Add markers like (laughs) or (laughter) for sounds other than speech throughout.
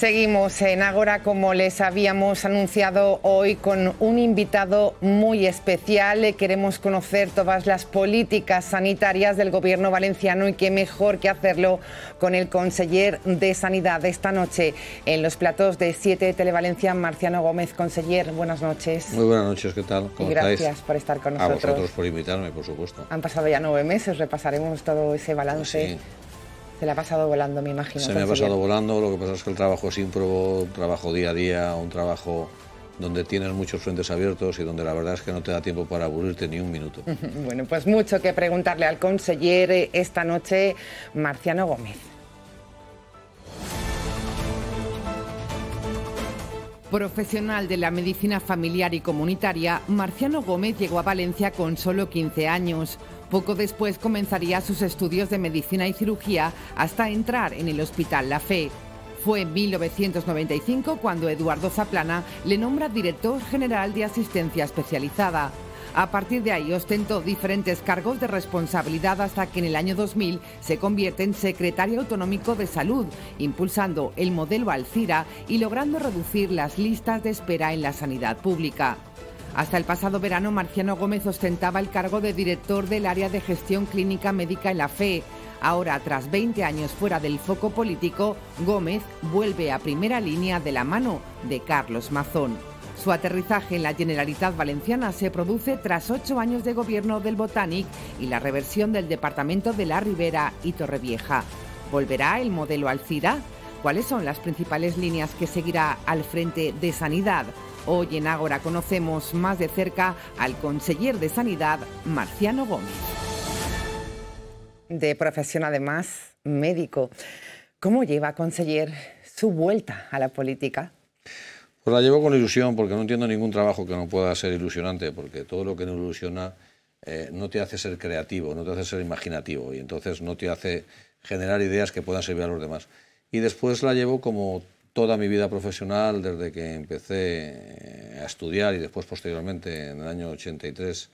Seguimos en Agora como les habíamos anunciado hoy, con un invitado muy especial. Eh, queremos conocer todas las políticas sanitarias del gobierno valenciano y qué mejor que hacerlo con el conseller de Sanidad esta noche en los platos de 7 Televalencia, Marciano Gómez. Conseller, buenas noches. Muy buenas noches, ¿qué tal? gracias por estar con ah, nosotros. A vosotros por invitarme, por supuesto. Han pasado ya nueve meses, repasaremos todo ese balance. Sí se le ha pasado volando, me imagino. Se me ha pasado volando, lo que pasa es que el trabajo es ímprobo, un trabajo día a día, un trabajo donde tienes muchos frentes abiertos y donde la verdad es que no te da tiempo para aburrirte ni un minuto. (laughs) Bueno, pues mucho que preguntarle al conseller esta noche, Marciano Gómez. Profesional de la medicina familiar y comunitaria, Marciano Gómez llegó a Valencia con solo 15 años poco después comenzaría sus estudios de medicina y cirugía hasta entrar en el Hospital La Fe. Fue en 1995 cuando Eduardo Zaplana le nombra director general de asistencia especializada. A partir de ahí ostentó diferentes cargos de responsabilidad hasta que en el año 2000 se convierte en secretario autonómico de salud, impulsando el modelo Alcira y logrando reducir las listas de espera en la sanidad pública. Hasta el pasado verano, Marciano Gómez ostentaba el cargo de director del área de gestión clínica médica en la FE. Ahora, tras 20 años fuera del foco político, Gómez vuelve a primera línea de la mano de Carlos Mazón. Su aterrizaje en la Generalitat Valenciana se produce tras ocho años de gobierno del Botánic y la reversión del departamento de La Ribera y Torrevieja. ¿Volverá el modelo Alcira? ¿Cuáles son las principales líneas que seguirá al frente de Sanidad? Hoy en Ágora conocemos más de cerca al conseller de Sanidad, Marciano Gómez. De profesión, además, médico. ¿Cómo lleva, conseller, su vuelta a la política? Pues la llevo con ilusión, porque no entiendo ningún trabajo que no pueda ser ilusionante, porque todo lo que no ilusiona eh, no te hace ser creativo, no te hace ser imaginativo, y entonces no te hace generar ideas que puedan servir a los demás. Y después la llevo como toda mi vida profesional, desde que empecé eh, a estudiar y después posteriormente en el año 83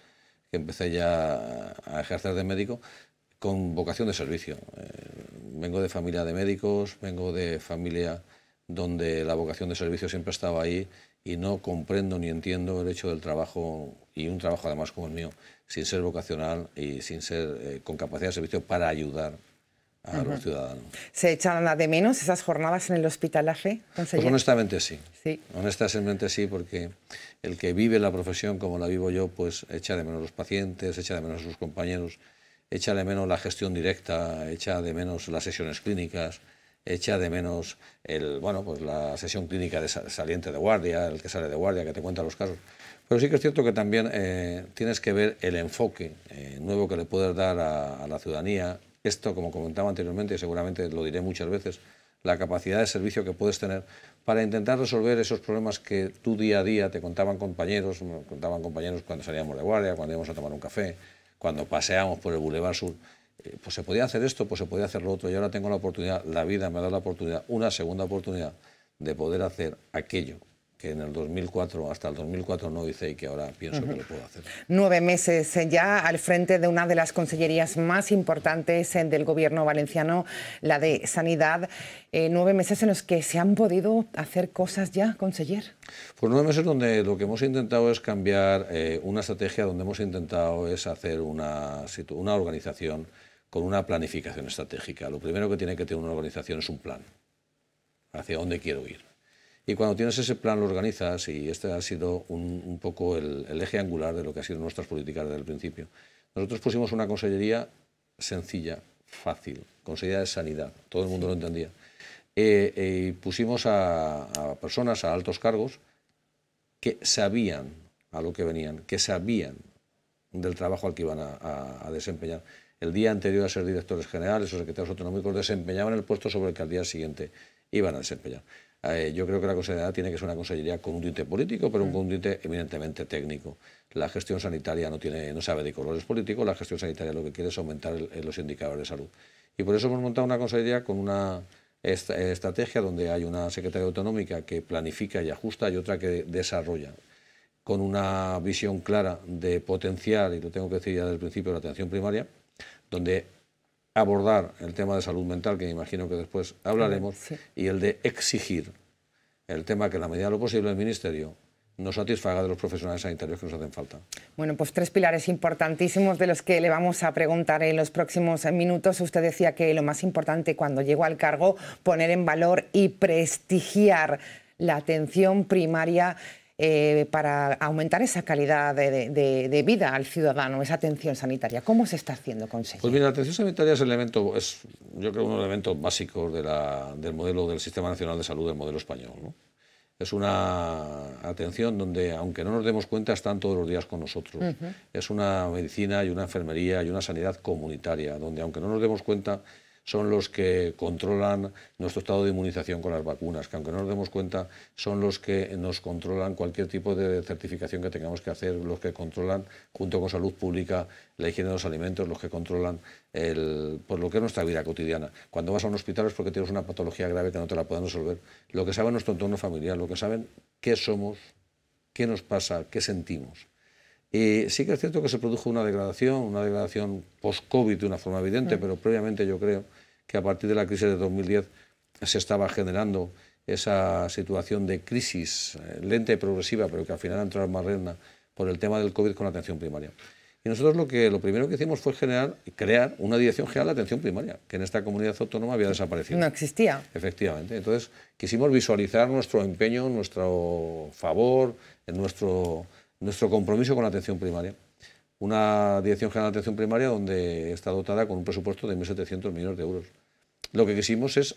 que empecé ya a ejercer de médico, con vocación de servicio. Eh, vengo de familia de médicos, vengo de familia donde la vocación de servicio siempre estaba ahí y no comprendo ni entiendo el hecho del trabajo, y un trabajo además como el mío, sin ser vocacional y sin ser eh, con capacidad de servicio para ayudar a los ¿Se echan de menos esas jornadas en el hospitalaje, pues honestamente sí. Honestamente sí, porque el que vive la profesión como la vivo yo, pues echa de menos los pacientes, echa de menos a sus compañeros, echa de menos la gestión directa, echa de menos las sesiones clínicas, echa de menos el, bueno, pues la sesión clínica de saliente de guardia, el que sale de guardia, que te cuenta los casos. Pero sí que es cierto que también eh, tienes que ver el enfoque eh, nuevo que le puedes dar a la ciudadanía, esto, como comentaba anteriormente, y seguramente lo diré muchas veces, la capacidad de servicio que puedes tener para intentar resolver esos problemas que tú día a día te contaban compañeros, contaban compañeros cuando salíamos de guardia, cuando íbamos a tomar un café, cuando paseábamos por el Boulevard Sur. Eh, pues se podía hacer esto, pues se podía hacer lo otro. Y ahora tengo la oportunidad, la vida me ha dado la oportunidad, una segunda oportunidad de poder hacer aquello en el 2004, hasta el 2004 no hice y que ahora pienso que lo puedo hacer. Nueve meses ya al frente de una de las consellerías más importantes eh, del gobierno valenciano, la de Sanidad. Eh, nueve meses en los que se han podido hacer cosas ya, conseller. Pues nueve meses donde lo que hemos intentado es cambiar eh, una estrategia, donde hemos intentado es hacer una, una organización con una planificación estratégica. Lo primero que tiene que tener una organización es un plan. Hacia dónde quiero ir y cuando tienes ese plan lo organizas y este ha sido un, poco el, eje angular de lo que ha sido nuestras políticas desde el principio. Nosotros pusimos una consellería sencilla, fácil, consellería de sanidad, todo el mundo lo entendía. Eh, eh, y pusimos a, personas, a altos cargos, que sabían a lo que venían, que sabían del trabajo al que iban a, a, desempeñar. El día anterior a ser directores generales o secretarios autonómicos desempeñaban el puesto sobre el que al día siguiente iban a desempeñar yo creo que la Consejería tiene que ser una consellería con un diente político, pero un diente eminentemente técnico. La gestión sanitaria no, sabe de colores políticos, la gestión sanitaria lo que quiere es aumentar los indicadores de salud. Y por eso hemos montado una consejería con una estrategia donde hay una secretaria autonómica que planifica y ajusta y otra que desarrolla con una visión clara de potencial y lo tengo que decir ya desde el principio, la atención primaria, donde abordar el tema de salud mental, que me imagino que después hablaremos, y el de exigir el tema que en la medida de lo posible el Ministerio nos satisfaga de los profesionales sanitarios que nos hacen falta. Bueno, pues tres pilares importantísimos de los que le vamos a preguntar en los próximos minutos. Usted decía que lo más importante cuando llegó al cargo, poner en valor y prestigiar la atención primaria eh, para aumentar esa calidad de, vida al ciudadano, esa atención sanitaria? ¿Cómo se está haciendo, consejero? Pues bien, la atención sanitaria es, el elemento, es yo creo, uno de los de del modelo del Sistema Nacional de Salud, del modelo español. Es una atención donde, aunque no nos demos cuenta, están todos los días con nosotros. Es una medicina y una enfermería y una sanidad comunitaria, donde, aunque no nos demos cuenta, son los que controlan nuestro estado de inmunización con las vacunas, que aunque no nos demos cuenta, son los que nos controlan cualquier tipo de certificación que tengamos que hacer, los que controlan, junto con salud pública, la higiene de los alimentos, los que controlan por pues lo que es nuestra vida cotidiana. Cuando vas a un hospital es porque tienes una patología grave que no te la pueden resolver. Lo que saben nuestro entorno familiar, lo que saben qué somos, qué nos pasa, qué sentimos. Y sí que es cierto que se produjo una degradación, una degradación post-COVID de una forma evidente, mm. pero previamente yo creo que a partir de la crisis de 2010 se estaba generando esa situación de crisis eh, lenta y progresiva, pero que al final ha entrado en marrena por el tema del COVID con la atención primaria. Y nosotros lo, que, lo primero que hicimos fue generar, crear una Dirección General de Atención Primaria, que en esta comunidad autónoma había desaparecido. No existía. Efectivamente. Entonces, quisimos visualizar nuestro empeño, nuestro favor, en nuestro, nuestro compromiso con la atención primaria. Una Dirección General de Atención Primaria donde está dotada con un presupuesto de 1.700 millones de euros. Lo que quisimos es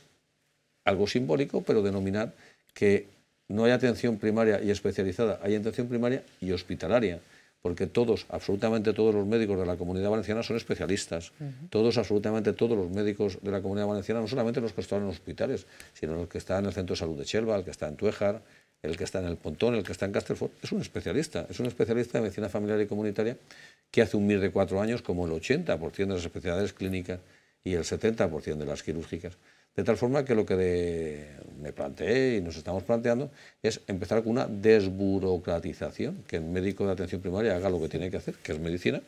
algo simbólico, pero denominar que no hay atención primaria y especializada, hay atención primaria y hospitalaria, porque todos, absolutamente todos los médicos de la Comunidad Valenciana son especialistas. Todos, absolutamente todos los médicos de la Comunidad Valenciana, no solamente los que están en los hospitales, sino los que están en el Centro de Salud de Chelva, el que está en Tuejar el que está en el Pontón, el que está en Castelfort, es un especialista, es un especialista de medicina familiar y comunitaria que hace un mil de cuatro años como el 80% de las especialidades clínicas y el 70% de las quirúrgicas. De tal forma que lo que me planteé y nos estamos planteando es empezar con una desburocratización, que el médico de atención primaria haga lo que tiene que hacer, que es medicina,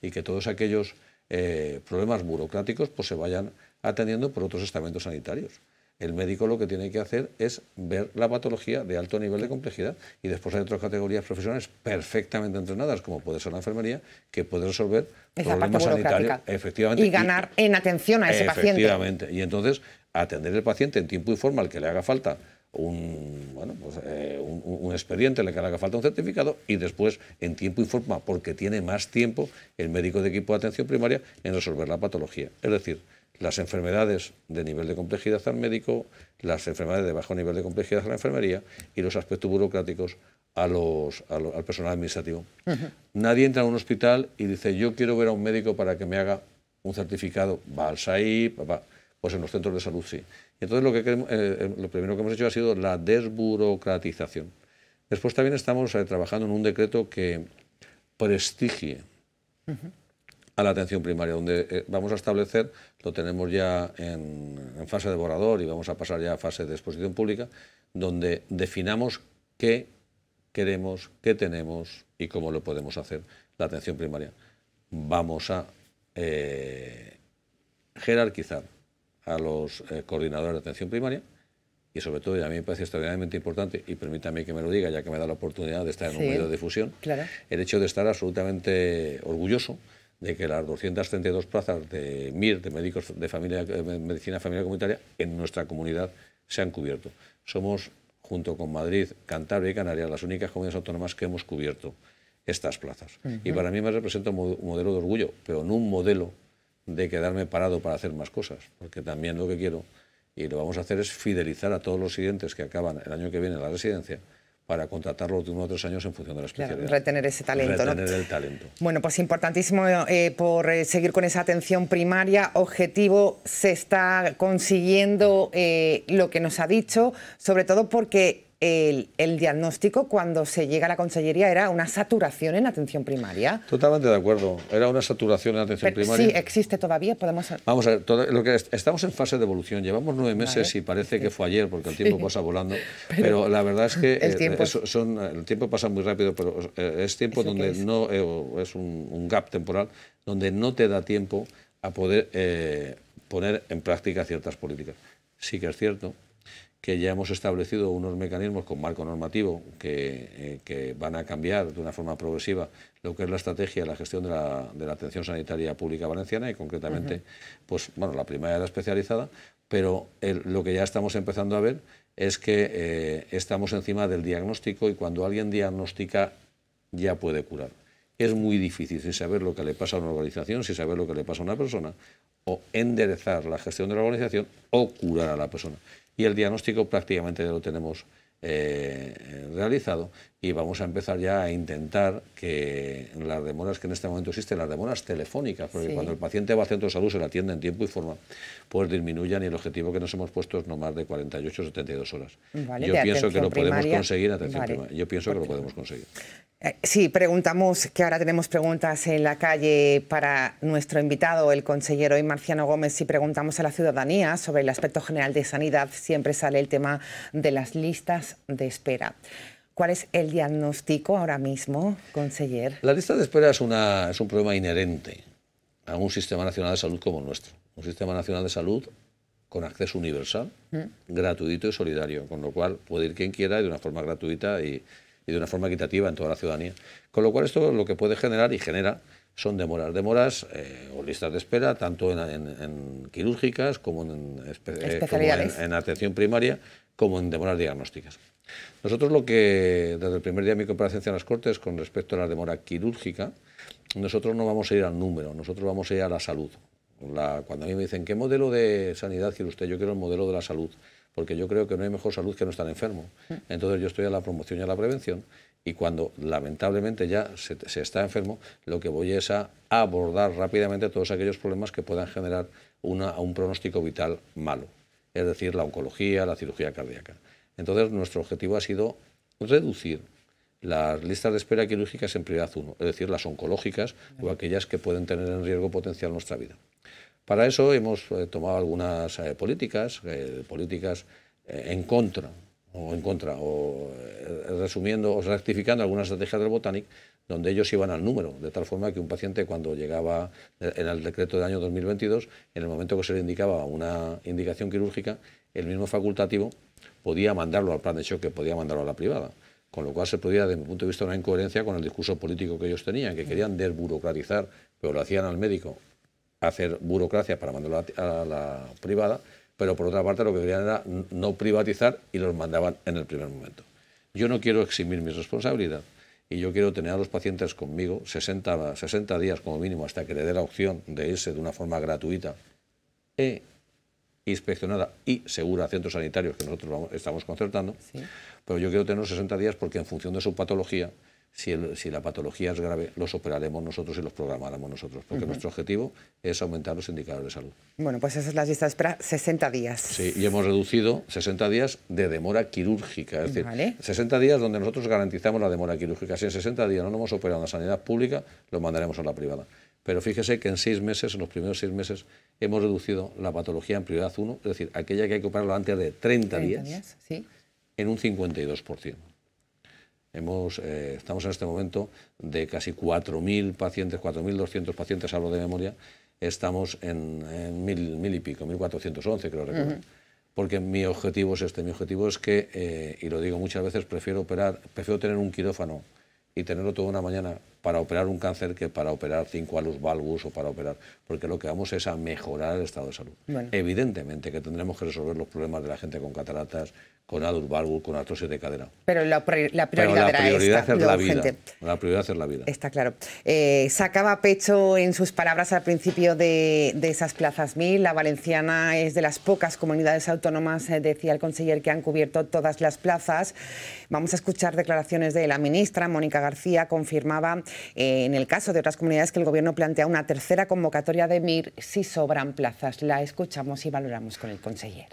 y que todos aquellos eh, problemas burocráticos pues, se vayan atendiendo por otros estamentos sanitarios. El médico lo que tiene que hacer es ver la patología de alto nivel de complejidad y después hay otras categorías profesionales perfectamente entrenadas, como puede ser la enfermería, que puede resolver problemas sanitarios efectivamente, y ganar en atención a ese paciente. Efectivamente. Y entonces atender al paciente en tiempo y forma al que le haga falta un, bueno, pues, eh, un, expediente al que le haga falta un certificado y después en tiempo y forma, porque tiene más tiempo el médico de equipo de atención primaria en resolver la patología. Es decir, las enfermedades de nivel de complejidad al médico, las enfermedades de bajo nivel de complejidad a la enfermería y los aspectos burocráticos al personal administrativo. Nadie entra a un hospital y dice, yo quiero ver a un médico para que me haga un certificado, va al SAIP, pues en los centros de salud sí. entonces eh, eh, lo, primero que hemos hecho ha sido la desburocratización. Después también estamos eh, trabajando en un decreto que prestigie a la atención primaria, donde vamos a establecer lo tenemos ya en, fase de borrador y vamos a pasar ya a fase de exposición pública, donde definamos qué queremos, qué tenemos y cómo lo podemos hacer la atención primaria. Vamos a eh, jerarquizar a los eh, coordinadores de atención primaria y sobre todo, y a mí me parece extraordinariamente importante, y permítame que me lo diga, ya que me da la oportunidad de estar en un medio de difusión, el hecho de estar absolutamente orgulloso de que las 232 plazas de MIR, de médicos de familia, eh, medicina familiar comunitaria, en nuestra comunidad se han cubierto. Somos, junto con Madrid, Cantabria y Canarias, las únicas comunidades autónomas que hemos cubierto estas plazas. Y para mí me representa un modelo de orgullo, pero no un modelo de quedarme parado para hacer más cosas, porque también lo que quiero, y lo vamos a hacer, es fidelizar a todos los siguientes que acaban el año que viene la residencia, para contratarlos de uno o dos años en función de la especialidad. retener ese talento. Retener el talento. Bueno, pues importantísimo eh, por eh, seguir con esa atención primaria. Objetivo, se está consiguiendo eh, lo que nos ha dicho, sobre todo porque el, diagnóstico cuando se llega a la consellería era una saturación en atención primaria. Totalmente de acuerdo. Era una saturación en atención primaria. Sí, existe todavía. Podemos. Vamos a ver. lo que estamos en fase de evolución. Llevamos nueve meses y parece que fue ayer porque el tiempo pasa volando. (laughs) Pero, la verdad es que el eh, tiempo, pasa muy rápido, pero eh, es tiempo donde no eh, es un, gap temporal donde no te da tiempo a poder poner en práctica ciertas políticas. Sí que es cierto que ya hemos establecido unos mecanismos con marco normativo que, eh, que, van a cambiar de una forma progresiva lo que es la estrategia de la gestión de la, atención sanitaria pública valenciana y concretamente, pues bueno, la primaria especializada, pero lo que ya estamos empezando a ver es que eh, estamos encima del diagnóstico y cuando alguien diagnostica ya puede curar. Es muy difícil sin saber lo que le pasa a una organización, sin saber lo que le pasa a una persona, o enderezar la gestión de la organización o curar a la persona y el diagnóstico prácticamente ya lo tenemos eh, realizado y vamos a empezar ya a intentar que las demoras que en este momento existen, las demoras telefónicas, porque cuando el paciente va al centro de salud se le atiende en tiempo y forma, pues disminuyan y el objetivo que nos hemos puesto es no más de 48 o 72 horas. yo pienso que lo podemos conseguir atención Yo pienso que lo podemos conseguir. preguntamos, que ahora tenemos preguntas en la calle para nuestro invitado, el consejero y Marciano Gómez, si preguntamos a la ciudadanía sobre el aspecto general de sanidad, siempre sale el tema de las listas de espera. ¿Cuál es el diagnóstico ahora mismo, conseller? La lista de espera es, es un problema inherente a un sistema nacional de salud como el nuestro. Un sistema nacional de salud con acceso universal, mm. gratuito y solidario, con lo cual puede ir quien quiera y de una forma gratuita y, de una forma equitativa en toda la ciudadanía. Con lo cual esto lo que puede generar y genera son demoras, demoras eh, o listas de espera, tanto en, quirúrgicas como, en, eh, como en atención primaria, como en demoras diagnósticas. Nosotros lo que, desde el primer día de mi comparecencia en las Cortes, con respecto a la demora quirúrgica, nosotros no vamos a ir al número, nosotros vamos a ir a la salud. cuando a mí me dicen, ¿qué modelo de sanidad quiere usted? Yo quiero el modelo de la salud, porque yo creo que no hay mejor salud que no estar enfermo. Entonces yo estoy a la promoción y a la prevención, y cuando lamentablemente ya se, está enfermo, lo que voy es a abordar rápidamente todos aquellos problemas que puedan generar un pronóstico vital malo, es decir, la oncología, la cirugía cardíaca. Entonces, nuestro objetivo ha sido reducir las listas de espera quirúrgicas en prioridad 1, es decir, las oncológicas o aquellas que pueden tener en riesgo potencial nuestra vida. Para eso hemos eh, tomado algunas eh, políticas, eh, políticas en contra o en contra, o resumiendo o rectificando algunas estrategias del Botanic, donde ellos iban al número, de tal forma que un paciente cuando llegaba en el decreto del año 2022, en el momento que se le indicaba una indicación quirúrgica, el mismo facultativo podía mandarlo al plan de choque, podía mandarlo a la privada. Con lo cual se podía, desde mi punto de vista, una incoherencia con el discurso político que ellos tenían, que querían desburocratizar, pero lo hacían al médico, hacer burocracia para mandarlo a la privada, pero por otra parte lo que querían era no privatizar y los mandaban en el primer momento. Yo no quiero eximir mi responsabilidad y yo quiero tener a los pacientes conmigo 60, días como mínimo hasta que le dé la opción de irse de una forma gratuita. E inspeccionada y segura a centros sanitarios que nosotros estamos concertando, pero yo quiero tener 60 días porque en función de su patología, si, la patología es grave, los operaremos nosotros y los programaremos nosotros, porque nuestro objetivo es aumentar los indicadores de salud. Bueno, pues esas son las listas de 60 días. Sí, y hemos reducido 60 días de demora quirúrgica, es decir, 60 días donde nosotros garantizamos la demora quirúrgica. Si en 60 días no nos hemos operado en la sanidad pública, lo mandaremos a la privada. Pero fíjese que en seis meses, en los primeros seis meses, hemos reducido la patología en prioridad 1, es decir, aquella que hay que operarla antes de 30, días, en un 52%. Hemos, eh, estamos en este momento de casi 4.000 pacientes, 4.200 pacientes, hablo de memoria, estamos en, en mil, mil, y pico, 1.411 creo recordar. Porque mi objetivo es este, mi objetivo es que, eh, y lo digo muchas veces, prefiero operar, prefiero tener un quirófano y tenerlo toda una mañana para operar un cáncer que para operar cinco alus valgus o para operar, porque lo que vamos es a mejorar el estado de salud. Evidentemente que tendremos que resolver los problemas de la gente con cataratas, con Adurbalbul, con artrosis de cadera. Pero la, prioridad, era la la vida. La prioridad es la vida. Está claro. Eh, sacaba pecho en sus palabras al principio de, esas plazas MIR. La valenciana es de las pocas comunidades autónomas, eh, decía el conseller, que han cubierto todas las plazas. Vamos a escuchar declaraciones de la ministra, Mónica García, confirmaba eh, en el caso de otras comunidades que el gobierno plantea una tercera convocatoria de MIR si sobran plazas. La escuchamos y valoramos con el conseller.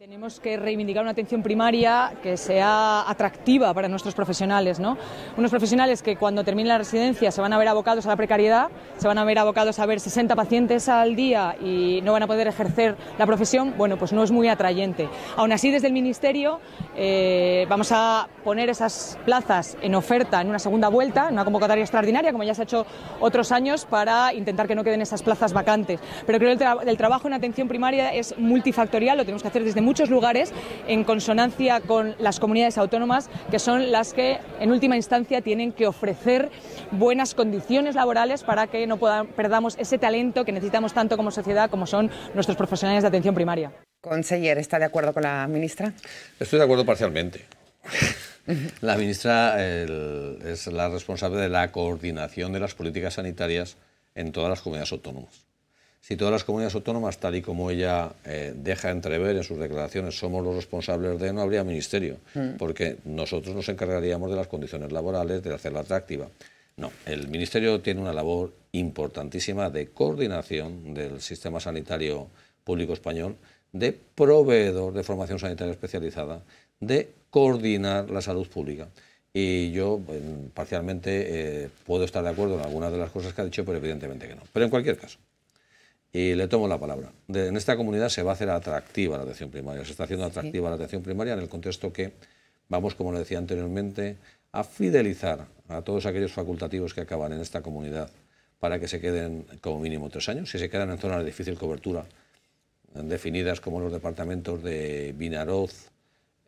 Tenemos que reivindicar una atención primaria que sea atractiva para nuestros profesionales, ¿no? Unos profesionales que cuando terminen la residencia se van a ver abocados a la precariedad, se van a ver abocados a ver 60 pacientes al día y no van a poder ejercer la profesión, bueno, pues no es muy atrayente. Aún así, desde el Ministerio eh, vamos a poner esas plazas en oferta en una segunda vuelta, en una convocatoria extraordinaria, como ya se ha hecho otros años, para intentar que no queden esas plazas vacantes. Pero creo que el, el trabajo en atención primaria es multifactorial, lo tenemos que hacer desde muy muchos lugares en consonancia con las comunidades autónomas, que son las que en última instancia tienen que ofrecer buenas condiciones laborales para que no perdamos ese talento que necesitamos tanto como sociedad como son nuestros profesionales de atención primaria. Conseller, ¿está de acuerdo con la ministra? Estoy de acuerdo parcialmente. (laughs) La ministra es la responsable de la coordinación de las políticas sanitarias en todas las comunidades autónomas si todas las comunidades autónomas, tal y como ella eh, deja entrever en sus declaraciones, somos los responsables de, no habría ministerio, mm. porque nosotros nos encargaríamos de las condiciones laborales, de hacerla atractiva. No, el ministerio tiene una labor importantísima de coordinación del sistema sanitario público español, de proveedor de formación sanitaria especializada, de coordinar la salud pública. Y yo parcialmente eh, puedo estar de acuerdo en algunas de las cosas que ha dicho, pero evidentemente que no. Pero en cualquier caso, y le tomo la palabra. en esta comunidad se va a hacer atractiva la atención primaria. Se está haciendo atractiva la atención primaria en el contexto que vamos, como le decía anteriormente, a fidelizar a todos aquellos facultativos que acaban en esta comunidad para que se queden como mínimo tres años. Si se quedan en zonas de difícil cobertura, definidas como los departamentos de Vinaroz,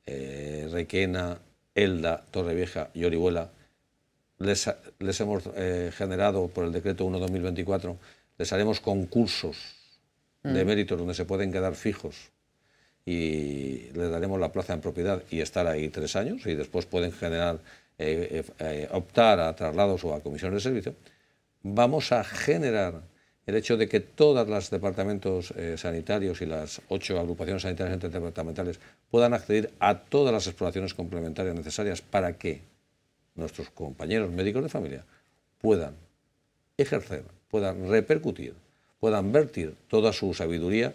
eh, Requena, Elda, Torrevieja y Orihuela, les, hemos eh, generado por el decreto 1-2024 les haremos concursos de mm. méritos donde se pueden quedar fijos y les daremos la plaza en propiedad y estar ahí tres años y después pueden generar, eh, eh, eh, optar a traslados o a comisiones de servicio, vamos a generar el hecho de que todos los departamentos sanitarios y las ocho agrupaciones sanitarias interdepartamentales puedan acceder a todas las exploraciones complementarias necesarias para que nuestros compañeros médicos de familia puedan ejercer puedan repercutir, puedan vertir toda su sabiduría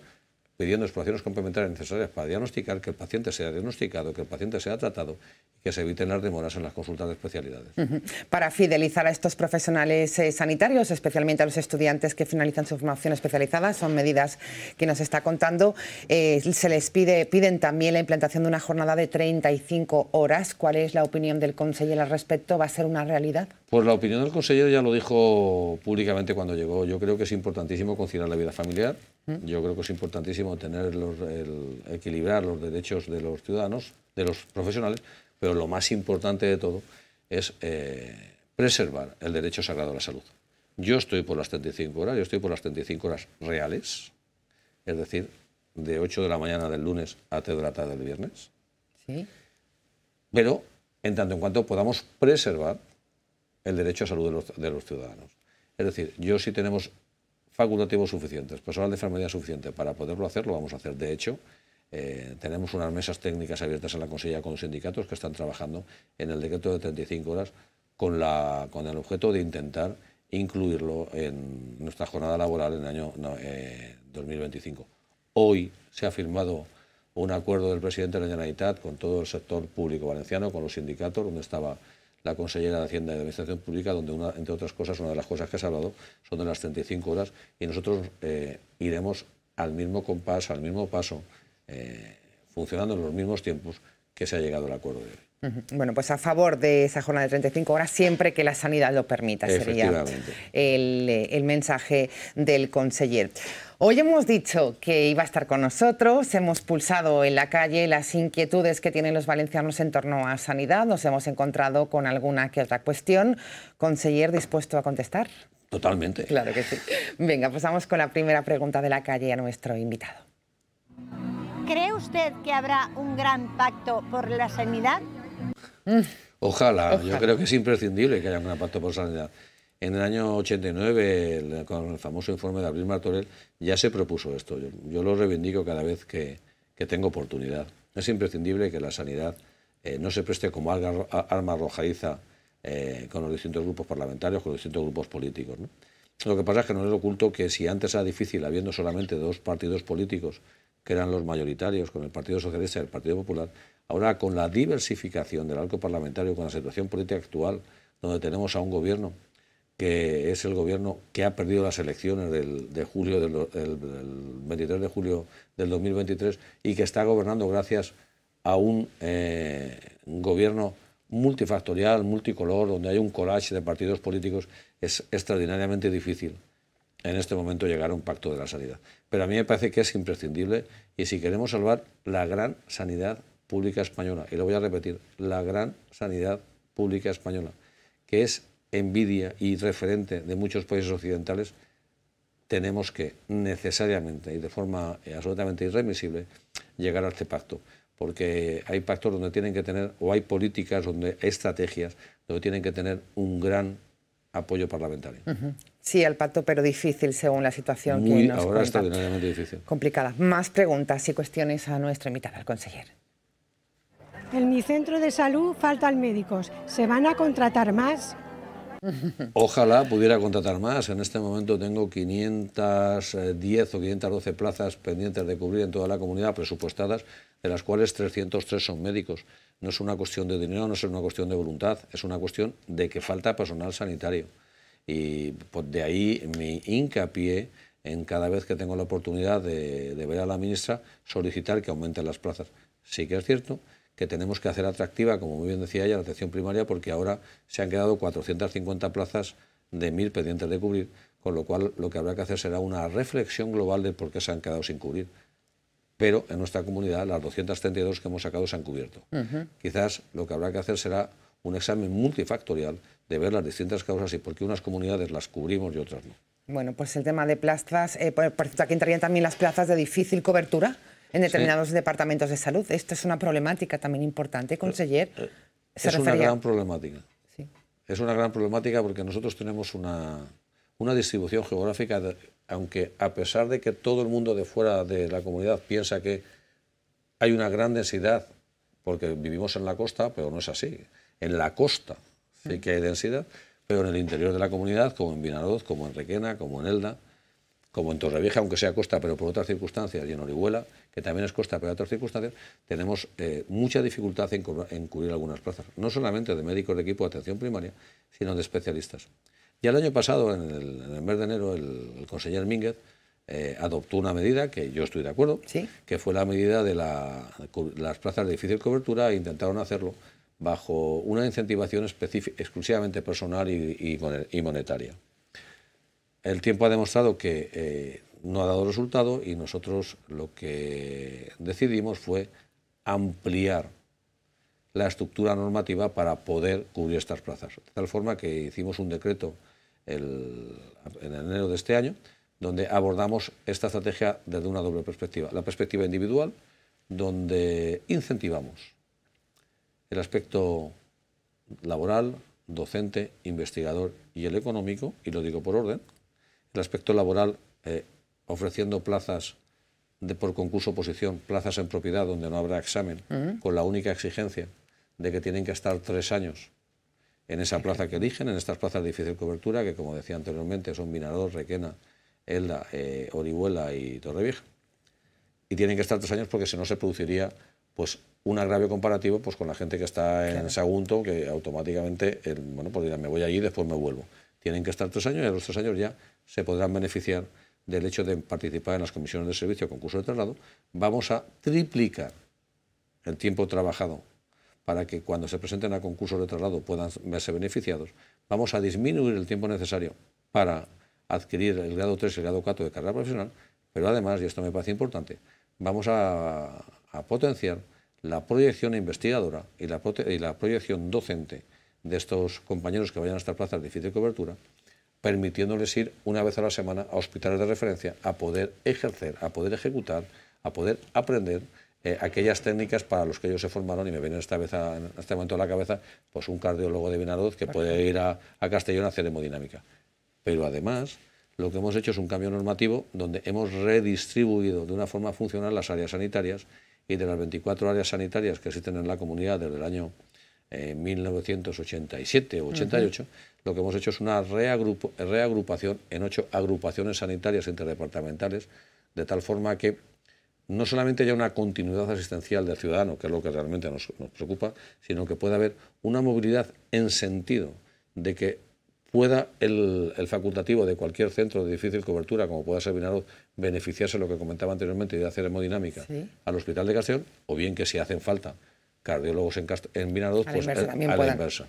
pidiendo exploraciones complementarias necesarias para diagnosticar, que el paciente sea diagnosticado, que el paciente sea tratado y que se eviten las demoras en las consultas de especialidades. Para fidelizar a estos profesionales eh, sanitarios, especialmente a los estudiantes que finalizan su formación especializada, son medidas que nos está contando. Eh, se les pide, piden también la implantación de una jornada de 35 horas. ¿Cuál es la opinión del Consejo al respecto? ¿Va a ser una realidad? Pues la opinión del consejero ya lo dijo públicamente cuando llegó. Yo creo que es importantísimo conciliar la vida familiar. Mm. Yo creo que es importantísimo tener el, equilibrar los derechos de los ciudadanos, de los profesionales, pero lo más importante de todo es eh, preservar el derecho sagrado a la salud. Yo estoy por las 35 horas, yo estoy por las 35 horas reales, es decir, de 8 de la mañana del lunes a 3 de la tarde del viernes. Pero en tanto en cuanto podamos preservar el derecho a salud de los, ciudadanos. Es decir, yo sí tenemos facultativos suficientes, personal de enfermedad suficiente para poderlo hacer, lo vamos a hacer. De hecho, eh, tenemos unas mesas técnicas abiertas en la Consejería con los sindicatos que están trabajando en el decreto de 35 horas con, el objeto de intentar incluirlo en nuestra jornada laboral en el año 2025. Eh, Hoy se ha firmado un acuerdo del presidente de la Generalitat con todo el sector público valenciano, con los sindicatos, donde estaba la consellera de Hacienda y Administración Pública, donde, una, entre otras cosas, una de las cosas que ha hablado son de las 35 horas y nosotros eh, iremos al mismo compás, al mismo paso, eh, funcionando en los mismos tiempos que se ha llegado al acuerdo de hoy. Bueno, pues a favor de esa jornada de 35 horas siempre que la sanidad lo permita, sería eh, el, mensaje del conseller. Hoy hemos dicho que iba a estar con nosotros, hemos pulsado en la calle las inquietudes que tienen los valencianos en torno a sanidad, nos hemos encontrado con alguna que otra cuestión. Conseller, ¿dispuesto a contestar? Totalmente. Claro que sí. Venga, pasamos pues con la primera pregunta de la calle a nuestro invitado. ¿Cree usted que habrá un gran pacto por la sanidad? Ojalá. Yo creo que es imprescindible que haya un pacto por sanidad. En el año 89, con el famoso informe de Abril Martorell, ya se propuso esto. Yo, lo reivindico cada vez que, tengo oportunidad. Es imprescindible que la sanidad eh, no se preste como arma rojaiza eh, con los distintos grupos parlamentarios, con los distintos grupos políticos. Lo que pasa es que no es oculto que si antes era difícil, habiendo solamente dos partidos políticos, que eran los mayoritarios, con el Partido Socialista y el Partido Popular, Ahora, con la diversificación del arco parlamentario, con la situación política actual, donde tenemos a un gobierno que es el gobierno que ha perdido las elecciones del, julio del, 23 de julio del 2023 y que está gobernando gracias a un, eh, un gobierno multifactorial, multicolor, donde hay un collage de partidos políticos, es extraordinariamente difícil en este momento llegar a un pacto de la sanidad. Pero a mí me parece que es imprescindible y si queremos salvar la gran sanidad pública española, y lo voy a repetir, la gran sanidad pública española, que es envidia y referente de muchos países occidentales, tenemos que necesariamente y de forma eh, absolutamente irremisible llegar a este pacto. Porque hay pactos donde tienen que tener, o hay políticas, donde estrategias, donde tienen que tener un gran apoyo parlamentario. Sí, al pacto, pero difícil según la situación que nos ahora cuenta. extraordinariamente difícil. Complicada. Más preguntas y cuestiones a nuestra invitada, al consejero. En mi centro de salud faltan médicos. ¿Se van a contratar más? (laughs) Ojalá pudiera contratar más. En este momento tengo 510 o 512 plazas pendientes de cubrir en toda la comunidad presupuestadas, de las cuales 303 son médicos. No es una cuestión de dinero, no es una cuestión de voluntad, es una cuestión de que falta personal sanitario. Y pues, de ahí mi hincapié en cada vez que tengo la oportunidad de ver a la ministra solicitar que aumenten las plazas. Sí que es cierto que tenemos que hacer atractiva, como muy bien decía ella, la atención primaria, porque ahora se han quedado 450 plazas de 1.000 pendientes de cubrir, con lo cual lo que habrá que hacer será una reflexión global de por qué se han quedado sin cubrir. Pero en nuestra comunidad las 232 que hemos sacado se han cubierto. Quizás lo que habrá que hacer será un examen multifactorial de ver las distintas causas y por qué unas comunidades las cubrimos y otras no. Bueno, pues el tema de plazas, eh, por, cierto, aquí entrarían también las plazas de difícil cobertura en determinados departamentos de salud. esta es una problemática también importante, eh, conseller. Eh, se es una gran problemática. Es una gran problemática porque nosotros tenemos una, una distribución geográfica, aunque a pesar de que todo el mundo de fuera de la comunidad piensa que hay una gran densidad, porque vivimos en la costa, pero no es así. En la costa sí mm. que hay densidad, pero en el interior de la comunidad, como en Vinaroz, como en Requena, como en Elda, como en Torrevieja, aunque sea costa, pero por otras circunstancias, y en Orihuela, que también es costa, pero por otras circunstancias, tenemos eh, mucha dificultad en, cubrir algunas plazas, no solamente de médicos de equipo de atención primaria, sino de especialistas. Ya el año pasado, en el, mes de enero, el, consejero Mínguez eh, adoptó una medida que yo estoy de acuerdo, que fue la medida de las plazas de difícil cobertura, e intentaron hacerlo bajo una incentivación exclusivamente personal y monetaria el tiempo ha demostrado que eh, no ha dado resultado y nosotros lo que decidimos fue ampliar la estructura normativa para poder cubrir estas plazas. De tal forma que hicimos un decreto en enero de este año donde abordamos esta estrategia desde una doble perspectiva. La perspectiva individual, donde incentivamos el aspecto laboral, docente, investigador y el económico, y lo digo por orden, aspecto laboral, eh, ofreciendo plazas por concurso oposición, plazas en propiedad donde no habrá examen, con la única exigencia de que tienen que estar tres años en esa plaza que eligen, en estas plazas de difícil cobertura, que como decía anteriormente son Minador, Requena, Elda, eh, Orihuela y Torrevieja. Y tienen que estar tres años porque si no se produciría pues un agravio comparativo pues con la gente que está en Sagunto, que automáticamente, bueno, pues, me voy allí y después me vuelvo tienen que estar tres años y a los tres años ya se podrán beneficiar del hecho de participar en las comisiones de servicio concurso de traslado. Vamos a triplicar el tiempo trabajado para que cuando se presenten a concurso de traslado puedan verse beneficiados. Vamos a disminuir el tiempo necesario para adquirir el grado 3 y el grado 4 de carrera profesional, pero además, y esto me parece importante, vamos a, potenciar la proyección investigadora y la, y la proyección docente de estos compañeros que vayan a estas plazas de difícil cobertura, permitiéndoles ir una vez a la semana a hospitales de referencia a poder ejercer, a poder ejecutar, a poder aprender eh, aquellas técnicas para los que ellos se formaron y me viene esta vez a, en este momento a la cabeza pues un cardiólogo de Vinaroz que puede ir a, a Castellón a hacer hemodinámica. Pero además lo que hemos hecho es un cambio normativo donde hemos redistribuido de una forma funcional las áreas sanitarias y de las 24 áreas sanitarias que existen en la comunidad desde el año en 1987 o 88, lo que hemos hecho es una reagrupación en ocho agrupaciones sanitarias interdepartamentales, de tal forma que no solamente haya una continuidad asistencial del ciudadano, que es lo que realmente nos, preocupa, sino que pueda haber una movilidad en sentido de que pueda el, facultativo de cualquier centro de difícil cobertura, como pueda ser Vinaroz, beneficiarse, de lo que comentaba anteriormente, de hacer hemodinámica al Hospital de Castellón, o bien que si hacen falta cardiólogos en, en pues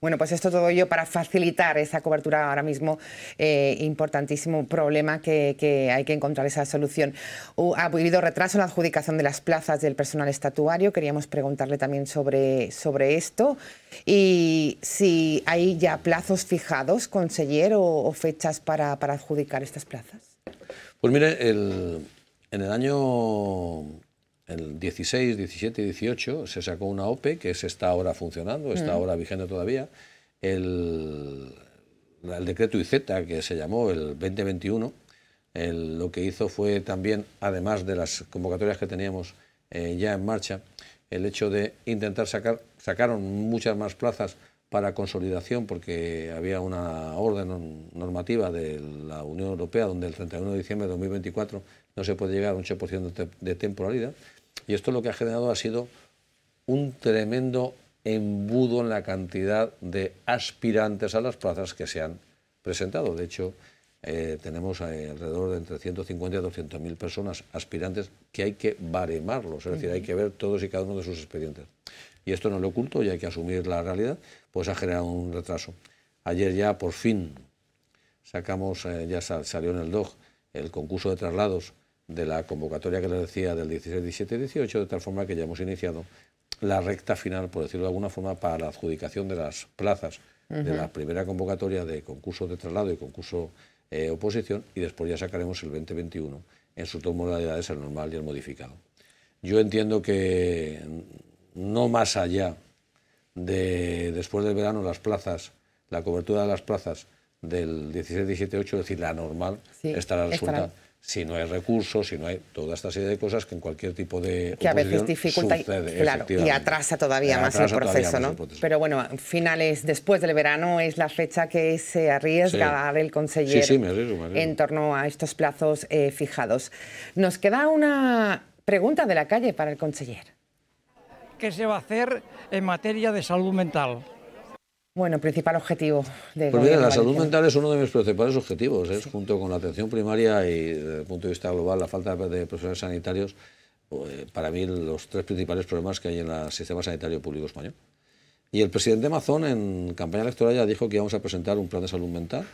Bueno, pues esto todo ello para facilitar esa cobertura ahora mismo, eh, importantísimo problema que, hay que encontrar esa solución. ha habido retraso en la adjudicación de las plazas del personal estatuario, queríamos preguntarle también sobre, sobre esto y si hay ya plazos fijados, conseller, o, fechas para, adjudicar estas plazas. Pues mire, en el año el 16, 17 y 18 se sacó una OPE que se está ahora funcionando, está ahora mm. vigente todavía. El, decreto IZ, que se llamó el 2021, lo que hizo fue también, además de las convocatorias que teníamos eh, ya en marcha, el hecho de intentar sacar, sacaron muchas más plazas para consolidación, porque había una orden normativa de la Unión Europea donde el 31 de diciembre de 2024 no se puede llegar a un 8% de temporalidad. Y esto lo que ha generado ha sido un tremendo embudo en la cantidad de aspirantes a las plazas que se han presentado. De hecho, eh, tenemos eh, alrededor de entre 150 y 200 mil personas aspirantes que hay que baremarlos, es decir, hay que ver todos y cada uno de sus expedientes. Y esto no lo oculto y hay que asumir la realidad, pues ha generado un retraso. Ayer ya por fin sacamos, eh, ya salió en el DOG, el concurso de traslados de la convocatoria que les decía del 16, 17 y 18, de tal forma que ya hemos iniciado la recta final, por decirlo de alguna forma, para la adjudicación de las plazas de la primera convocatoria de concurso de traslado y concurso eh, oposición, y después ya sacaremos el 2021 en sus dos modalidades, el normal y el modificado. Yo entiendo que no más allá de después del verano las plazas, la cobertura de las plazas del 16, 17, 18, es decir, la normal, estará resuelta si no hay recursos, si no hay toda esta serie de cosas que en cualquier tipo de que a veces dificulta y, claro, y atrasa todavía, eh, más, el proceso, ¿no? Pero bueno, finales después del verano es la fecha que se arriesga dar el consejero en torno a estos plazos eh, fijados. Nos queda una pregunta de la calle para el consejero. ¿Qué se va a hacer en materia de salud mental? Bueno, principal objetivo de. Pues la salud mental es uno de mis principales objetivos, junto con la atención primaria y desde el punto de vista global, la falta de profesionales sanitarios, pues, para mí los tres principales problemas que hay en el sistema sanitario público español. Y el presidente Mazón en campaña electoral ya dijo que íbamos a presentar un plan de salud mental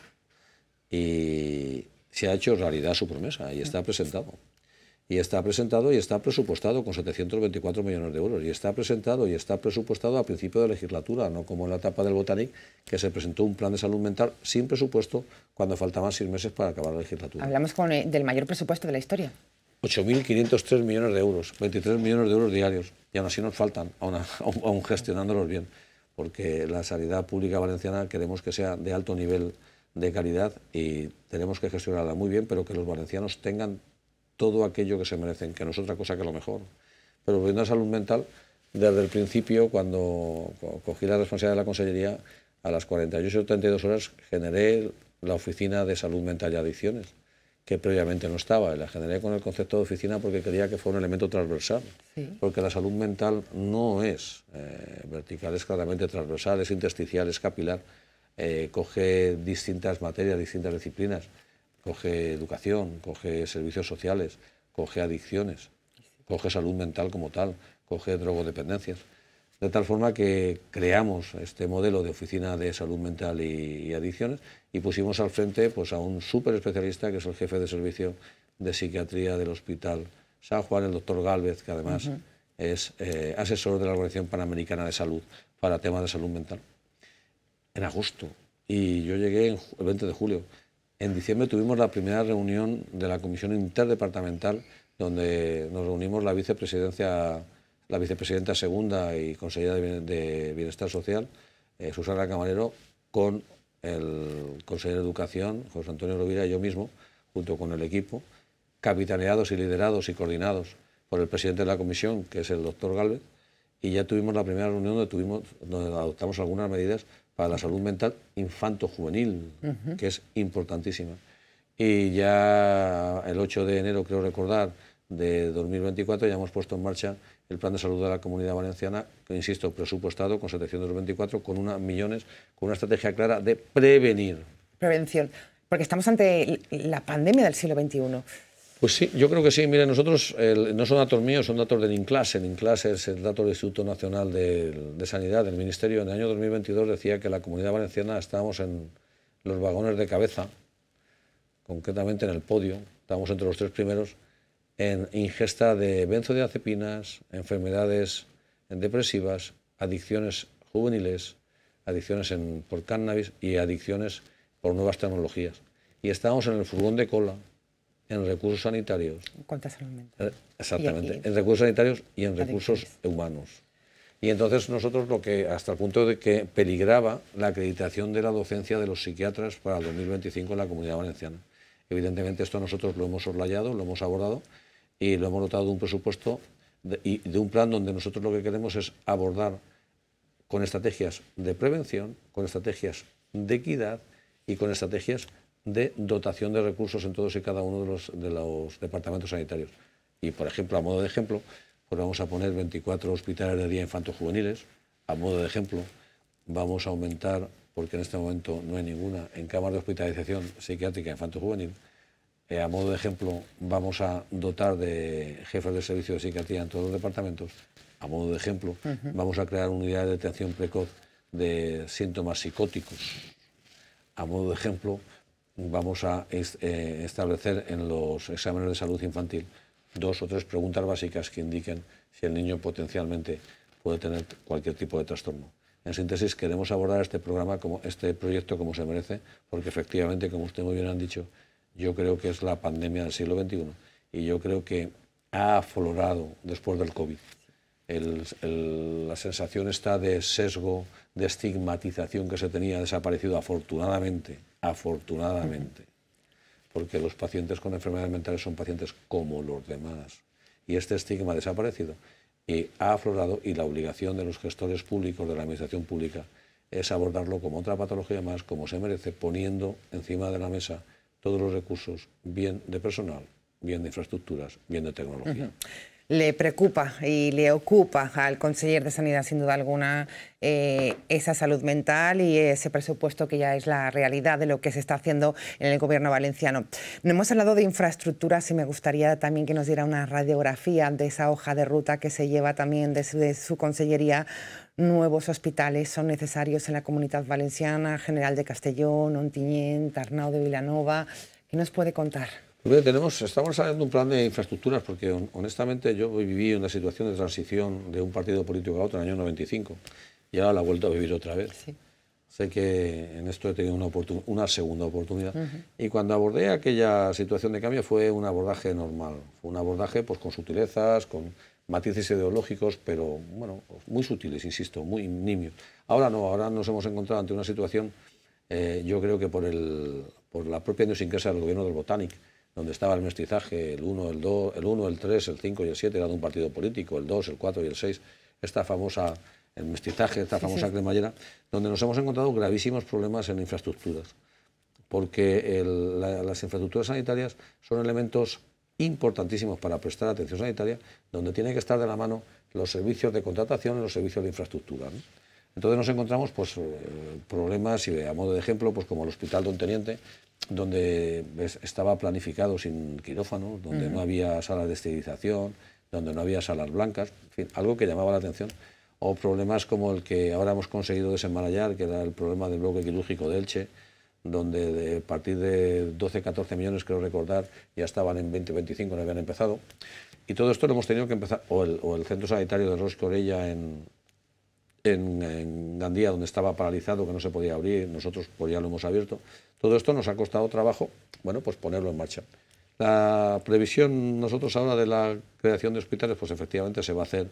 y se ha hecho realidad su promesa y está presentado y está presentado y está presupuestado con 724 millones de euros y está presentado y está presupuestado a principio de legislatura, no como en la etapa del Botanic, que se presentó un plan de salud mental sin presupuesto cuando faltaban seis meses para acabar la legislatura. Hablamos eh, del mayor presupuesto de la historia. 8.503 millones de euros, 23 millones de euros diarios, y aún así nos faltan, aún, aún gestionándolos bien, porque la sanidad pública valenciana queremos que sea de alto nivel de calidad y tenemos que gestionarla muy bien, pero que los valencianos tengan todo aquello que se merecen, que no es otra cosa que lo mejor. Pero volviendo a salud mental, desde el principio, cuando cogí la responsabilidad de la Consellería, a las 48 o 32 horas generé la Oficina de Salud Mental y Adicciones, que previamente no estaba. La generé con el concepto de oficina porque quería que fuera un elemento transversal, porque la salud mental no es eh, vertical, es claramente transversal, es intersticial, es capilar, eh, coge distintas materias, distintas disciplinas coge educación, coge servicios sociales, coge adicciones, coge salud mental como tal, coge drogodependencias. De tal forma que creamos este modelo de oficina de salud mental y, adicciones y pusimos al frente pues, a un súper especialista que es el jefe de servicio de psiquiatría del Hospital San Juan, el doctor Galvez, que además es eh, asesor de la Organización Panamericana de Salud para temas de salud mental. En agosto. Y yo llegué el 20 de julio en diciembre tuvimos la primera reunión de la Comisión Interdepartamental, donde nos reunimos la vicepresidencia, la vicepresidenta segunda y consejera de Bienestar Social, eh, Susana Camarero, con el consejero de Educación, José Antonio Rovira, y yo mismo, junto con el equipo, capitaneados y liderados y coordinados por el presidente de la comisión, que es el doctor Galvez, y ya tuvimos la primera reunión donde, tuvimos, donde adoptamos algunas medidas para la salud mental infanto-juvenil, que es importantísima. Y ya el 8 de enero, creo recordar, de 2024 ya hemos puesto en marcha el plan de salud de la comunidad valenciana, que insisto, presupuestado con 724, con una millones, con una estrategia clara de prevenir. Prevención, porque estamos ante la pandemia del siglo XXI. Pues sí, yo creo que sí. Mire, nosotros, no son datos míos, son datos de Inclase. El es el dato del Instituto Nacional de, Sanidad del Ministerio. En el año 2022 decía que la comunidad valenciana estábamos en los vagones de cabeza, concretamente en el podio, estábamos entre los tres primeros, en ingesta de benzodiazepinas, enfermedades depresivas, adicciones juveniles, adicciones por cannabis y adicciones por nuevas tecnologías. Y estábamos en el furgón de cola en recursos sanitarios. Eh, exactamente, en recursos sanitarios y en recursos humanos. Y entonces nosotros lo que, hasta el punto de que peligraba la acreditación de la docencia de los psiquiatras para 2025 en la Comunidad Valenciana. Evidentemente esto nosotros lo hemos soslayado, lo hemos abordado y lo hemos dotado de un presupuesto y de un plan donde nosotros lo que queremos es abordar con estrategias de prevención, con estrategias de equidad y con estrategias de dotación de recursos en todos y cada uno de los, departamentos sanitarios. Y, por ejemplo, a modo de ejemplo, pues vamos a poner 24 hospitales de día infantos juveniles, a modo de ejemplo, vamos a aumentar, porque en este momento no hay ninguna, en cámaras de hospitalización psiquiátrica infantos juvenil, eh, a modo de ejemplo, vamos a dotar de jefes de servicio de psiquiatría en todos los departamentos, a modo de ejemplo, vamos a crear unidades de detención precoz de síntomas psicóticos, a modo de ejemplo, vamos a eh, establecer en los exámenes de salud infantil dos o tres preguntas básicas que indiquen si el niño potencialmente puede tener cualquier tipo de trastorno. En síntesis, queremos abordar este programa, como, este proyecto como se merece, porque efectivamente, como usted muy bien han dicho, yo creo que es la pandemia del siglo XXI y yo creo que ha aflorado después del COVID. la sensación está de sesgo, de estigmatización que se tenía, ha desaparecido afortunadamente afortunadamente, porque los pacientes con enfermedades mentales son pacientes como los demás. Y este estigma ha desaparecido y ha aflorado y la obligación de los gestores públicos, de la administración pública, es abordarlo como otra patología más, como se merece, poniendo encima de la mesa todos los recursos, bien de personal, bien de infraestructuras, bien de tecnología le preocupa y le ocupa al conseller de Sanidad, sin duda alguna, eh, esa salud mental y ese presupuesto que ya es la realidad de lo que se está haciendo en el gobierno valenciano. No hemos hablado de infraestructuras y me gustaría también que nos diera una radiografía de esa hoja de ruta que se lleva también de su consellería. Nuevos hospitales son necesarios en la comunidad valenciana, General de Castellón, Ontiñén, Tarnau de Vilanova. ¿Qué nos puede contar? tenemos, estamos hablando de un plan de infraestructuras porque honestamente yo viví una situación de transición de un partido político a otro en el año 95 y ahora la he vuelto a vivir otra vez. Sé que en esto he tenido una, una segunda oportunidad. Y cuando abordé aquella situación de cambio fue un abordaje normal, fue un abordaje pues, con sutilezas, con matices ideológicos, pero bueno, muy sutiles, insisto, muy nimios. Ahora no, ahora nos hemos encontrado ante una situación, eh, yo creo que por, el, por la propia idiosincrasia del gobierno del Botánico, donde estaba el mestizaje, el 1, el 2, el 1, el 3, el 5 y el 7 era de un partido político, el 2, el 4 y el 6, esta famosa, el mestizaje, esta famosa cremallera, donde nos hemos encontrado gravísimos problemas en infraestructuras, porque las infraestructuras sanitarias son elementos importantísimos para prestar atención sanitaria, donde tienen que estar de la mano los servicios de contratación y los servicios de infraestructura. Entonces nos encontramos pues, eh, problemas, y a modo de ejemplo, pues como el Hospital Don Teniente, donde estaba planificado sin quirófano, donde no había salas de esterilización, donde no había salas blancas, en fin, algo que llamaba la atención. O problemas como el que ahora hemos conseguido desenmarañar, que era el problema del bloque quirúrgico de Elche, donde de, a partir de 12, 14 millones, creo recordar, ya estaban en 20, 25, no habían empezado. Y todo esto lo hemos tenido que empezar, o el, centro sanitario de Roscoe-Orella en, en, Gandía, donde estaba paralizado, que no se podía abrir, nosotros pues ya lo hemos abierto. Todo esto nos ha costado trabajo, bueno, pues ponerlo en marcha. La previsión nosotros ahora de la creación de hospitales, pues efectivamente se va a hacer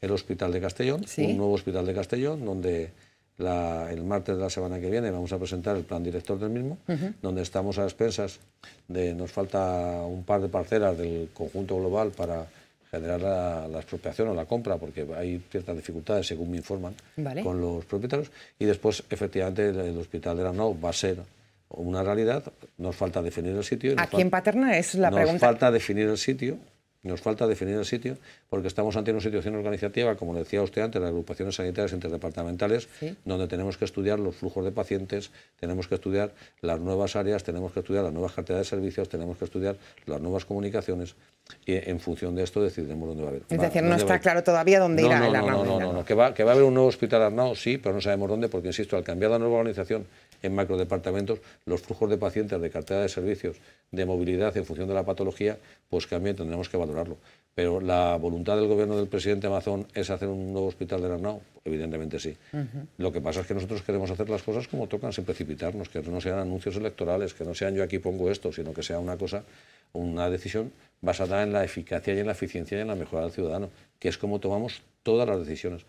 el Hospital de Castellón, un nuevo Hospital de Castellón, donde el martes de la semana que viene vamos a presentar el plan director del mismo, donde estamos a expensas de, nos falta un par de parcelas del conjunto global para generar la, la, expropiación o la compra, porque hay ciertas dificultades, según me informan, con los propietarios. Y después, efectivamente, el, hospital de la Noa va a ser una realidad. Nos falta definir el sitio. ¿A ¿Aquí en Paterna es la pregunta? Nos falta definir el sitio nos falta definir el sitio porque estamos ante una situación organizativa, como decía usted antes, las agrupaciones sanitarias interdepartamentales, donde tenemos que estudiar los flujos de pacientes, tenemos que estudiar las nuevas áreas, tenemos que estudiar las nuevas carteras de servicios, tenemos que estudiar las nuevas comunicaciones y en función de esto decidiremos dónde va a haber. Es decir, no está claro todavía dónde irá el No, no, no, que va, que va a haber un nuevo hospital Arnau, sí, pero no sabemos dónde porque, insisto, al cambiar la nueva organización en macrodepartamentos, los flujos de pacientes, de cartera de servicios, de movilidad en función de la patología, pues también tendremos que valorar pero la voluntad del gobierno del presidente Mazón es hacer un nuevo hospital de Arnau, evidentemente sí. Lo que pasa es que nosotros queremos hacer las cosas como tocan, sin precipitarnos, que no sean anuncios electorales, que no sean yo aquí pongo esto, sino que sea una cosa, una decisión basada en la eficacia y en la eficiencia y en la mejora del ciudadano, que es como tomamos todas las decisiones.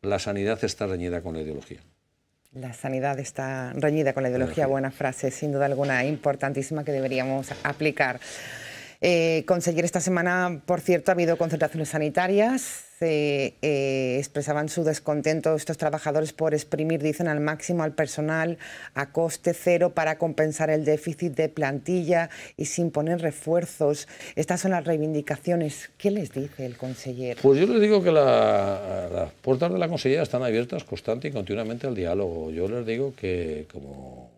La sanidad está reñida con la ideología. La sanidad está reñida con la ideología, buena frase, sin duda alguna, importantísima que deberíamos aplicar. Eh, conseguir esta semana, por cierto, ha habido concentraciones sanitarias. Eh, expresaban su descontento estos trabajadores por exprimir, dicen, al máximo al personal a coste cero para compensar el déficit de plantilla y sin poner refuerzos. Estas son las reivindicaciones. ¿Qué les dice el consejero? Pues yo les digo que las puertas de la consellería están abiertas constante y continuamente al diálogo. Yo les digo que, como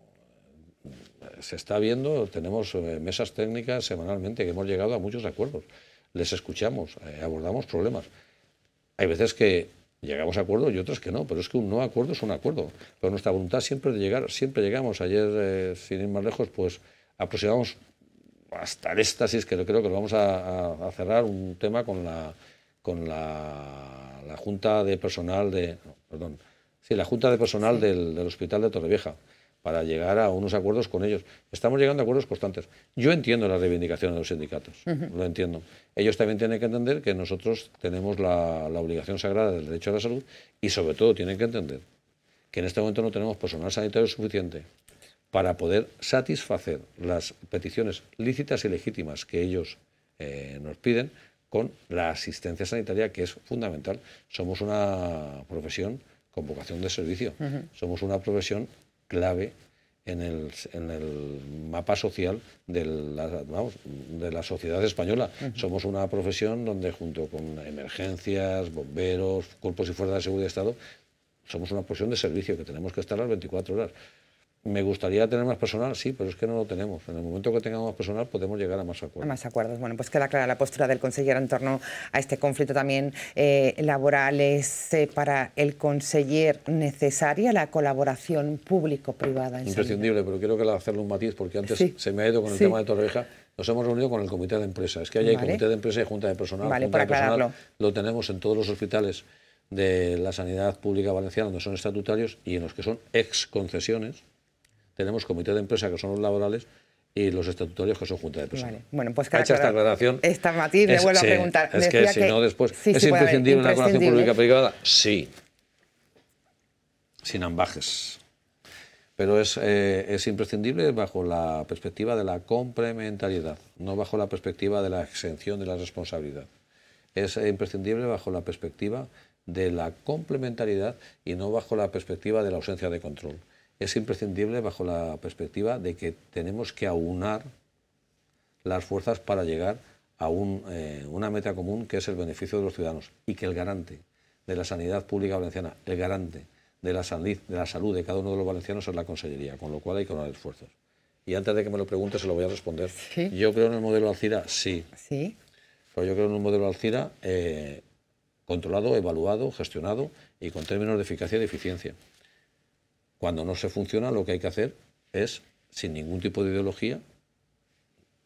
se está viendo, tenemos eh, mesas técnicas semanalmente que hemos llegado a muchos acuerdos. Les escuchamos, eh, abordamos problemas. Hay veces que llegamos a acuerdos y otras que no, pero es que un no acuerdo es un acuerdo. Pero nuestra voluntad siempre de llegar, siempre llegamos. Ayer, eh, sin ir más lejos, pues aproximamos hasta el éxtasis, que creo que lo vamos a, cerrar, un tema con la, con la, Junta de Personal de... perdón. Sí, la Junta de Personal del, del Hospital de Torrevieja para llegar a unos acuerdos con ellos. Estamos llegando a acuerdos constantes. Yo entiendo las reivindicaciones de los sindicatos, lo entiendo. Ellos también tienen que entender que nosotros tenemos la, obligación sagrada del derecho a la salud y sobre todo tienen que entender que en este momento no tenemos personal sanitario suficiente para poder satisfacer las peticiones lícitas y legítimas que ellos eh, nos piden con la asistencia sanitaria que es fundamental. Somos una profesión con vocación de servicio. Somos una profesión clave en el, mapa social de la, sociedad española. Somos una profesión donde junto con emergencias, bomberos, cuerpos y fuerzas de seguridad de Estado, somos una profesión de servicio que tenemos que estar las 24 horas. Me gustaría tener más personal, sí, pero es que no lo tenemos. En el momento que tengamos más personal podemos llegar a más acuerdos. más acuerdos. Bueno, pues queda clara la postura del consejero en torno a este conflicto también eh, laboral. ¿Es eh, para el conseller necesaria la colaboración público-privada? Imprescindible, pero quiero hacerle un matiz porque antes se me ha ido con el tema de Torreja. Nos hemos reunido con el comité de empresas. Es que ahí hay comité de empresa y junta de personal. Vale, junta de personal lo tenemos en todos los hospitales de la sanidad pública valenciana, donde son estatutarios y en los que son ex concesiones tenemos comité de empresa, que son los laborales, y los estatutarios que son junta de personas. Bueno, pues hecha esta aclaración. Esta matiz, le vuelvo a preguntar. Es que, si no, después. ¿Es imprescindible una colaboración pública-privada? Sí. Sin ambajes. Pero eh, es imprescindible bajo la perspectiva de la complementariedad, no bajo la perspectiva de la exención de la responsabilidad. Es imprescindible bajo la perspectiva de la complementariedad y no bajo la perspectiva de la ausencia de control es imprescindible bajo la perspectiva de que tenemos que aunar las fuerzas para llegar a eh, una meta común que es el beneficio de los ciudadanos y que el garante de la sanidad pública valenciana, el garante de la, de la salud de cada uno de los valencianos es la Consellería, con lo cual hay que aunar esfuerzos. Y antes de que me lo pregunte, se lo voy a responder. Yo creo en el modelo Alcira, sí. Sí. Pero yo creo en un modelo Alcira eh, controlado, evaluado, gestionado y con términos de eficacia y de eficiencia. Cuando no se funciona, lo que hay que hacer es, sin ningún tipo de ideología,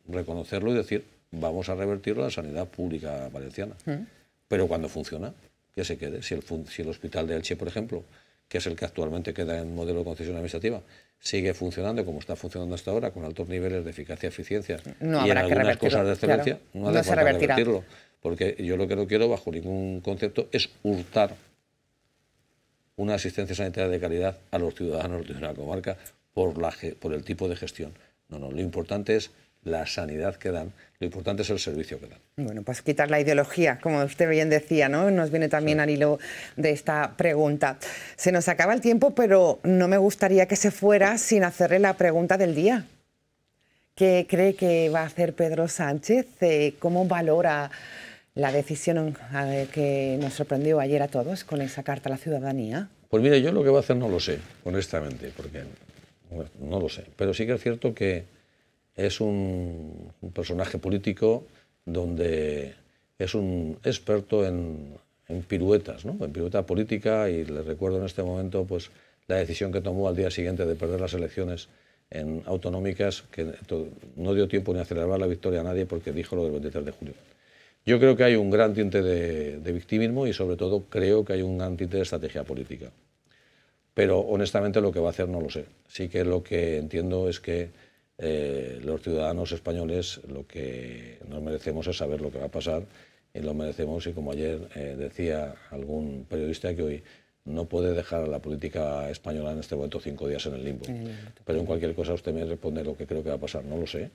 reconocerlo y decir, vamos a revertirlo la sanidad pública valenciana. Mm. Pero cuando funciona, que se quede. Si el, si el hospital de Elche, por ejemplo, que es el que actualmente queda en modelo de concesión administrativa, sigue funcionando como está funcionando hasta ahora, con altos niveles de eficacia y eficiencia, no y algunas cosas de excelencia, no, se revertirlo. Porque yo lo que no quiero, bajo ningún concepto, es hurtar una asistencia sanitaria de calidad a los ciudadanos de la comarca por, la, por el tipo de gestión. No, no, lo importante es la sanidad que dan, lo importante es el servicio que dan. Bueno, pues quitar la ideología, como usted bien decía, ¿no? Nos viene también al hilo de esta pregunta. Se nos acaba el tiempo, pero no me gustaría que se fuera sin hacerle la pregunta del día. ¿Qué cree que va a hacer Pedro Sánchez? Eh, ¿Cómo valora la decisión eh, que nos sorprendió ayer a todos con esa carta a la ciudadanía? Pues mire, yo lo que va a hacer no lo sé, honestamente, porque no lo sé. Pero sí que es cierto que es un, personaje político donde es un experto en, piruetas, ¿no? en pirueta política, y le recuerdo en este momento pues, la decisión que tomó al día siguiente de perder las elecciones en autonómicas, que no dio tiempo ni a celebrar la victoria a nadie porque dijo lo del 23 de julio. Yo creo que hay un gran tinte de, victimismo y sobre todo creo que hay un gran tinte de estrategia política. Pero honestamente lo que va a hacer no lo sé. Sí que lo que entiendo es que eh, los ciudadanos españoles lo que nos merecemos es saber lo que va a pasar y lo merecemos y como ayer eh, decía algún periodista que hoy no puede dejar a la política española en este momento cinco días en el limbo. pero en cualquier cosa usted me responde lo que creo que va a pasar, no lo sé,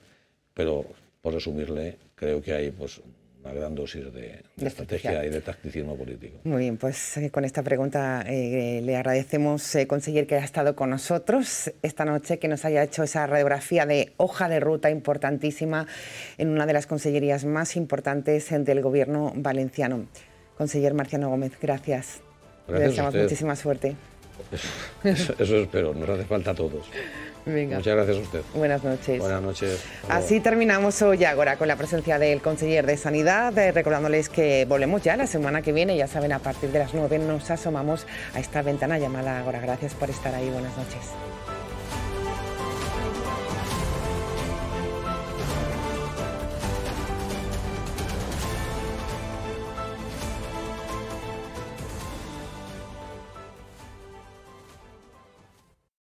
pero por resumirle, creo que hay pues, una gran dosis de, estrategia y de tacticismo político. Muy bien, pues eh, con esta pregunta eh, le agradecemos eh, que haya estado con nosotros esta noche, que nos haya hecho esa radiografía de hoja de ruta importantísima en una de las consellerías más importantes del gobierno valenciano. Conseller Marciano Gómez, gracias. gracias le deseamos muchísima suerte. Eso, eso, pero espero, nos hace falta a todos. Muchas gracias a usted. Buenas noches. Buenas noches. Así terminamos hoy ahora con la presencia del conseller de Sanidad, eh, recordándoles que volvemos ya la semana que viene, ya saben, a partir de las 9 nos asomamos a esta ventana llamada ahora. Gracias por estar ahí, buenas noches.